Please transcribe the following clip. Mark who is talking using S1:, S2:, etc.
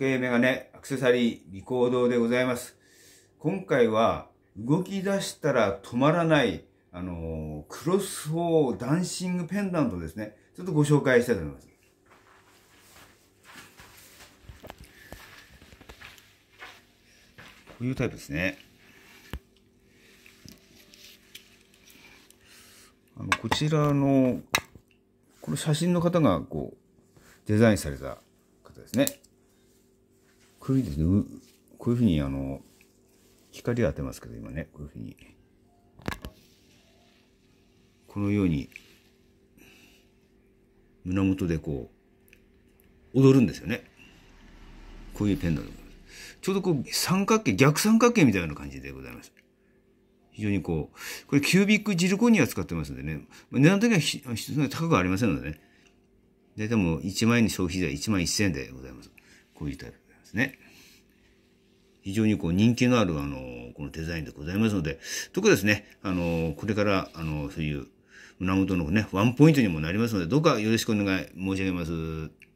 S1: 計メガネ、アクセサリー、リコードでございます。今回は動き出したら止まらない、あのー、クロスフォーダンシングペンダントですね。ちょっとご紹介したいと思います。こ
S2: ういうタイプですね。
S1: あの、こちらの、この写真の方がこう、デザインされた方ですね。古いですね。こういうふうに、あの、光当てますけど、今ね、こういうふうに。このように、胸元でこう、踊るんですよね。こういうペンダント。ちょうどこう、三角形、逆三角形みたいな感じでございます。非常にこう、これキュービックジルコニア使ってますんでね、値段的にはそつの高くありませんのでね、大体もう1万円に消費税1万1000円でございます。こういうタイプ。ですね。非常にこう人気のあるあの、このデザインでございますので、特にですね、あの、これから、あの、そういう胸元のね、ワンポイントにもなりますので、どうかよろしくお願い申し上げます。